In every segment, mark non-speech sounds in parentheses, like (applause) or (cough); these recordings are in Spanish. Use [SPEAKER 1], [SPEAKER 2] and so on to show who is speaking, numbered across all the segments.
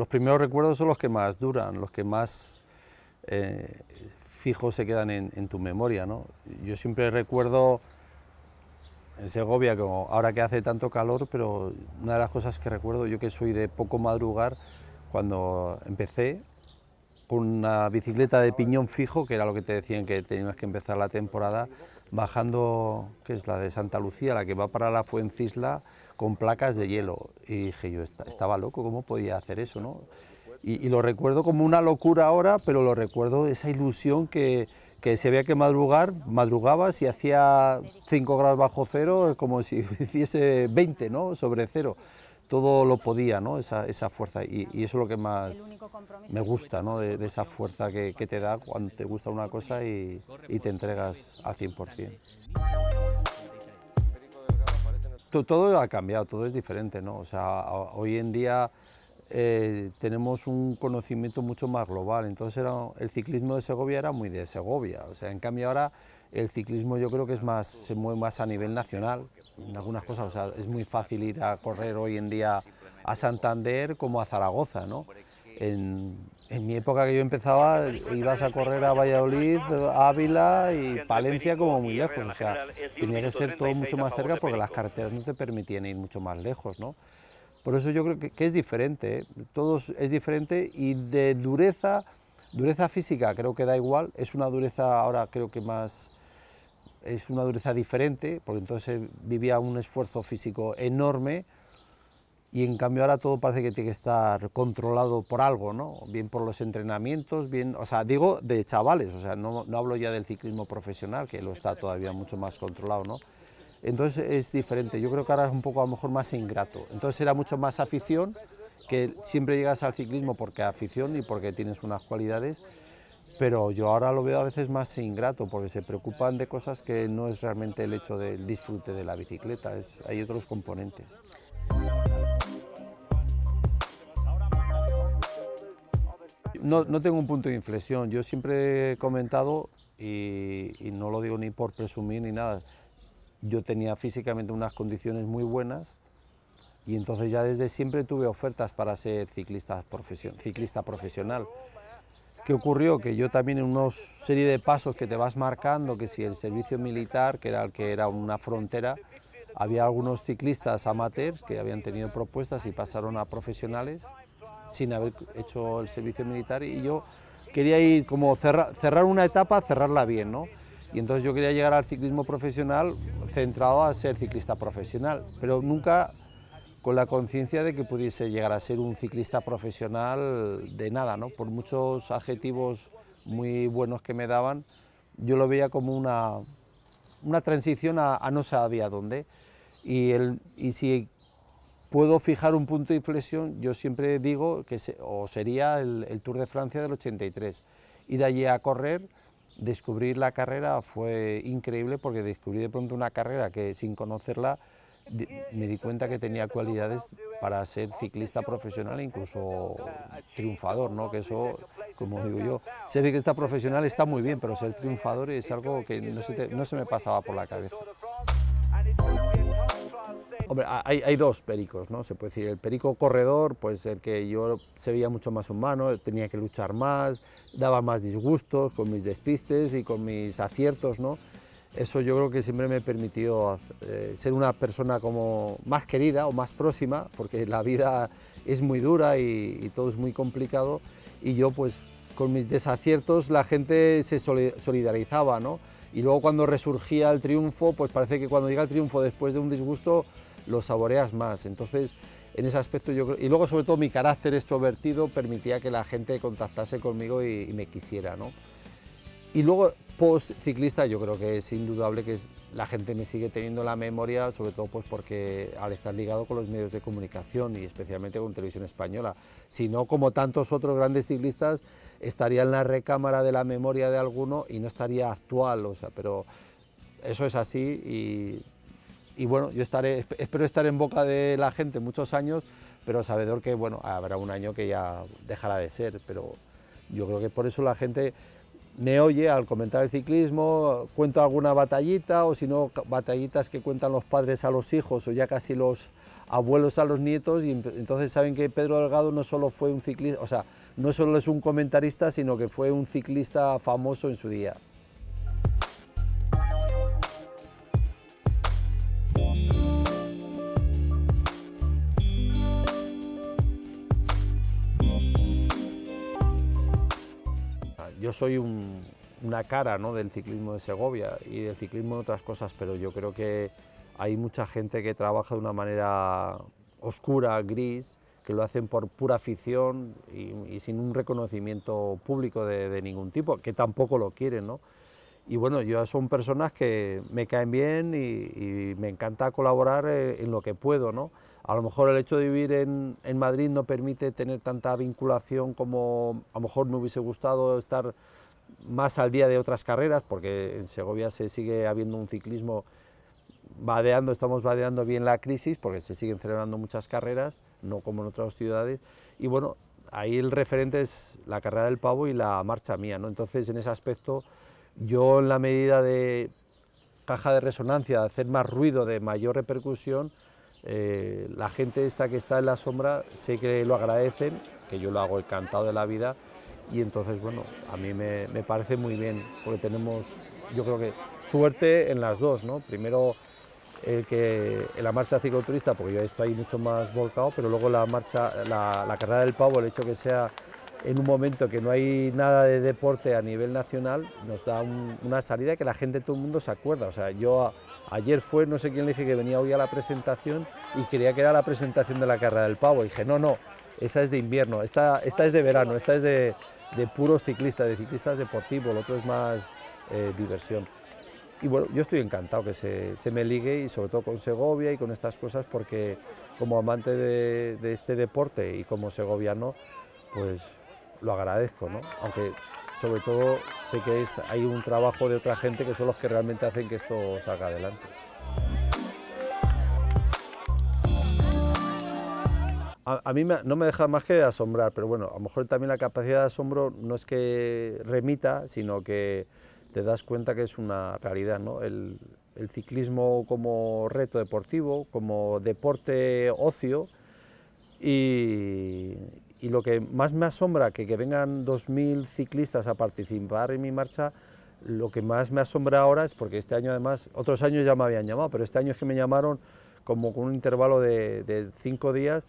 [SPEAKER 1] los primeros recuerdos son los que más duran, los que más eh, fijos se quedan en, tu memoria. Yo siempre recuerdo en Segovia, como ahora que hace tanto calor, pero una de las cosas que recuerdo, yo que soy de poco madrugar, cuando empecé con una bicicleta de piñón fijo, que era lo que te decían que tenías que empezar la temporada, bajando, que es la de Santa Lucía, la que va para la Fuencisla, con placas de hielo. Y dije yo, estaba loco, ¿cómo podía hacer eso? No? Y, lo recuerdo como una locura ahora, pero lo recuerdo esa ilusión que, que se veía que madrugar, madrugabas y hacía 5 grados bajo cero, como si (laughs) hiciese 20 ¿no? sobre cero. Todo lo podía, ¿no? esa, fuerza. Y, eso es lo que más me gusta, ¿no? de, esa fuerza que, te da cuando te gusta una cosa y, y te entregas al 100% todo ha cambiado, todo es diferente, ¿no? O sea, hoy en día eh, tenemos un conocimiento mucho más global, entonces era, el ciclismo de Segovia era muy de Segovia, o sea, en cambio ahora el ciclismo yo creo que es más, se mueve más a nivel nacional, en algunas cosas, o sea, es muy fácil ir a correr hoy en día a Santander como a Zaragoza, ¿no? en, mi época que yo empezaba, ibas a correr a Valladolid, Ávila y Palencia como muy lejos. O sea, tenía que ser todo mucho más cerca porque las carreteras no te permitían ir mucho más lejos, ¿no? Por eso yo creo que, es diferente, ¿eh? Todos es diferente y de dureza, dureza física creo que da igual, es una dureza ahora creo que más, es una dureza diferente, porque entonces vivía un esfuerzo físico enorme, y en cambio ahora todo parece que tiene que estar controlado por algo, ¿no? Bien por los entrenamientos, bien, o sea, digo de chavales, o sea, no, hablo ya del ciclismo profesional, que lo está todavía mucho más controlado, ¿no? Entonces es diferente, yo creo que ahora es un poco a lo mejor más ingrato, entonces era mucho más afición, que siempre llegas al ciclismo porque afición y porque tienes unas cualidades, pero yo ahora lo veo a veces más ingrato, porque se preocupan de cosas que no es realmente el hecho del disfrute de la bicicleta, es, hay otros componentes. no, tengo un punto de inflexión. Yo siempre he comentado, y, no lo digo ni por presumir ni nada, yo tenía físicamente unas condiciones muy buenas y entonces ya desde siempre tuve ofertas para ser ciclista, ciclista profesional. ¿Qué ocurrió? Que yo también en una serie de pasos que te vas marcando, que si el servicio militar, que era, que era una frontera, había algunos ciclistas amateurs que habían tenido propuestas y pasaron a profesionales sin haber hecho el servicio militar y yo quería ir como cerrar, una etapa, cerrarla bien, ¿no? Y entonces yo quería llegar al ciclismo profesional centrado a ser ciclista profesional, pero nunca con la conciencia de que pudiese llegar a ser un ciclista profesional de nada, ¿no? Por muchos adjetivos muy buenos que me daban, yo lo veía como una, una transición a, no sabía dónde. Y, el, y si puedo fijar un punto de inflexión, yo siempre digo que sería el, Tour de Francia del 83. ...ir allí a correr, descubrir la carrera fue increíble porque descubrí de pronto una carrera que sin conocerla me di cuenta que tenía cualidades para ser ciclista profesional e incluso triunfador, ¿no? que eso, como digo yo, ser ciclista profesional está muy bien, pero ser triunfador es algo que no se me pasaba por la cabeza hay, dos pericos, ¿no? Se puede decir, el perico corredor, pues el que yo se veía mucho más humano, tenía que luchar más, daba más disgustos con mis despistes y con mis aciertos, ¿no? Eso yo creo que siempre me permitió eh, ser una persona como más querida o más próxima, porque la vida es muy dura y, y todo es muy complicado, y yo pues con mis desaciertos la gente se solidarizaba, ¿no? Y luego cuando resurgía el triunfo, pues parece que cuando llega el triunfo después de un disgusto, lo saboreas más. Entonces, en ese aspecto yo Y luego, sobre todo, mi carácter extrovertido permitía que la gente contactase conmigo y, me quisiera, ¿no? Y luego, post ciclista, yo creo que es indudable que la gente me sigue teniendo la memoria, sobre todo pues porque al estar ligado con los medios de comunicación y especialmente con Televisión Española. Si no, como tantos otros grandes ciclistas, estaría en la recámara de la memoria de alguno y no estaría actual, o sea, pero eso es así y y bueno, yo estaré, espero estar en boca de la gente muchos años, pero sabedor que bueno, habrá un año que ya dejará de ser, pero yo creo que por eso la gente me oye al comentar el ciclismo, cuento alguna batallita o si no, batallitas que cuentan los padres a los hijos o ya casi los abuelos a los nietos y entonces saben que Pedro Delgado no solo fue un ciclista, o sea, no solo es un comentarista, sino que fue un ciclista famoso en su día. yo soy una cara del ciclismo de Segovia y del ciclismo de otras cosas, pero yo creo que hay mucha gente que trabaja de una manera oscura, gris, que lo hacen por pura afición y, sin un reconocimiento público de, ningún tipo, que tampoco lo quieren, ¿no? Y bueno, yo son personas que me caen bien y, me encanta colaborar en, eh, en, lo que puedo, ¿no? A lo mejor el hecho de vivir en, Madrid no permite tener tanta vinculación como a lo mejor me hubiese gustado estar más al día de otras carreras, porque en Segovia se sigue habiendo un ciclismo vadeando, estamos vadeando bien la crisis, porque se siguen celebrando muchas carreras, no como en otras ciudades. Y bueno, ahí el referente es la carrera del pavo y la marcha mía, ¿no? Entonces, en ese aspecto, yo en la medida de caja de resonancia, de hacer más ruido, de mayor repercusión, eh, la gente esta que está en la sombra sé que lo agradecen, que yo lo hago encantado de la vida y entonces, bueno, a mí me, parece muy bien porque tenemos, yo creo que suerte en las dos, ¿no? Primero el que en la marcha cicloturista, porque yo estoy mucho más volcado, pero luego la marcha, la, carrera del pavo, el hecho que sea en un momento que no hay nada de deporte a nivel nacional, nos da una salida que la gente, de todo el mundo se acuerda. O sea, yo Ayer fue, no sé quién le dije que venía hoy a la presentación y quería que era la presentación de la carrera del pavo. Y dije, no, no, esa es de invierno, esta, esta es de verano, esta es de, puros ciclistas, de ciclistas deportivos, el otro es más eh, diversión. Y bueno, yo estoy encantado que se, me ligue y sobre todo con Segovia y con estas cosas porque como amante de, de este deporte y como segoviano, pues lo agradezco, ¿no? Aunque sobre todo sé que hay un trabajo de otra gente que son los que realmente hacen que esto salga adelante. A, mí no me deja más que asombrar, pero bueno, a lo mejor también la capacidad de asombro no es que remita, sino que te das cuenta que es una realidad, ¿no? El, el ciclismo como reto deportivo, como deporte ocio y, y lo que más me asombra, que, que vengan 2.000 ciclistas a participar en mi marcha, lo que más me asombra ahora es porque este año además, otros años ya me habían llamado, pero este año es que me llamaron como con un intervalo de, cinco días,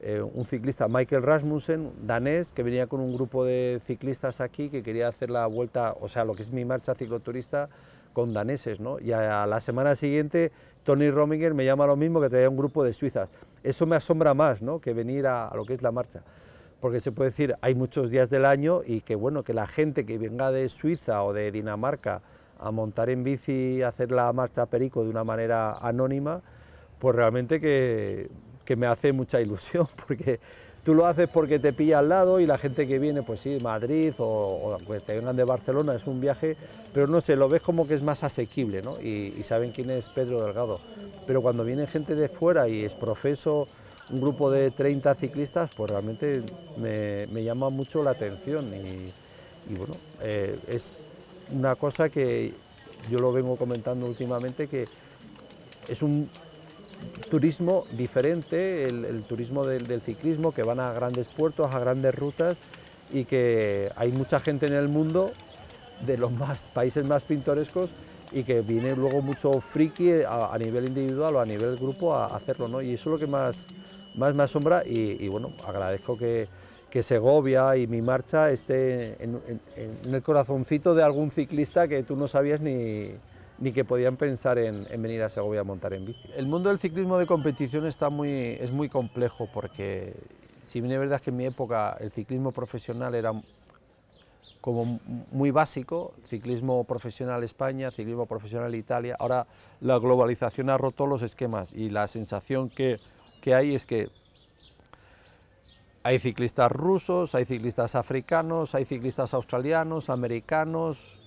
[SPEAKER 1] eh, un ciclista, Michael Rasmussen, danés, que venía con un grupo de ciclistas aquí que quería hacer la vuelta, o sea, lo que es mi marcha cicloturista con daneses, ¿no? Y a, la semana siguiente, Tony Rominger me llama lo mismo que traía un grupo de suizas. Eso me asombra más, ¿no? Que venir a lo que es la marcha porque se puede decir, hay muchos días del año y que bueno, que la gente que venga de Suiza o de Dinamarca a montar en bici, a hacer la marcha perico de una manera anónima, pues realmente que, que me hace mucha ilusión, (laughs) porque tú lo haces porque te pilla al lado y la gente que viene, pues sí, Madrid o, pues te vengan de Barcelona, es un viaje, pero no sé, lo ves como que es más asequible, ¿no? Y, y saben quién es Pedro Delgado. Pero cuando viene gente de fuera y es profeso, un grupo de 30 ciclistas, pues realmente me, llama mucho la atención y, bueno, eh, es una cosa que yo lo vengo comentando últimamente, que es un turismo diferente, el, turismo del, ciclismo, que van a grandes puertos, a grandes rutas y que hay mucha gente en el mundo de los más, países más pintorescos y que viene luego mucho friki a, nivel individual o a nivel grupo a, a hacerlo, ¿no? Y eso es lo que más, más más sombra y, bueno, agradezco que, que Segovia y mi marcha esté en, el corazoncito de algún ciclista que tú no sabías ni, ni que podían pensar en, en, venir a Segovia a montar en bici. El mundo del ciclismo de competición está muy, es muy complejo porque si bien es verdad que en mi época el ciclismo profesional era como muy básico, ciclismo profesional España, ciclismo profesional Italia, ahora la globalización ha roto los esquemas y la sensación que que hay es que hay ciclistas rusos, hay ciclistas africanos, hay ciclistas australianos, americanos,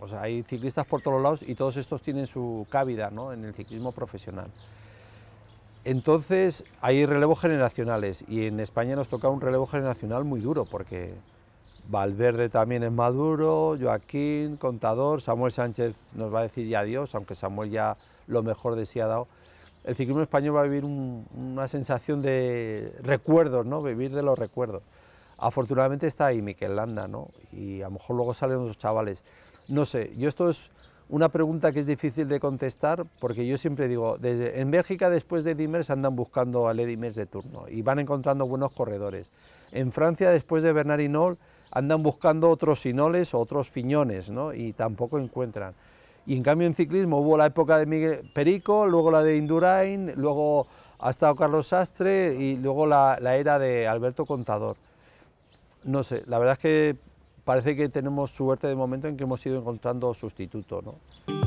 [SPEAKER 1] o hay ciclistas por todos lados y todos estos tienen su cabida en el ciclismo profesional. Entonces hay relevos generacionales y en España nos toca un relevo generacional muy duro porque Valverde también es maduro, Joaquín, Contador, Samuel Sánchez nos va a decir ya adiós, aunque Samuel ya lo mejor de sí ha dado el ciclismo español va a vivir una sensación de recuerdos, ¿no? Vivir de los recuerdos. Afortunadamente está ahí Miquel Landa, ¿no? Y a lo mejor luego salen los chavales. No sé, yo esto es una pregunta que es difícil de contestar porque yo siempre digo, en Bélgica después de Dimers andan buscando al Edimers de turno y van encontrando buenos corredores. En Francia después de Bernard Hinault andan buscando otros Hinoles o otros Fiñones, ¿no? Y tampoco encuentran. Y en cambio en ciclismo hubo la época de Miguel Perico, luego la de Indurain, luego ha estado Carlos Sastre y luego la, era de Alberto Contador. No sé, la verdad es que parece que tenemos suerte de momento en que hemos ido encontrando sustitutos". ¿no?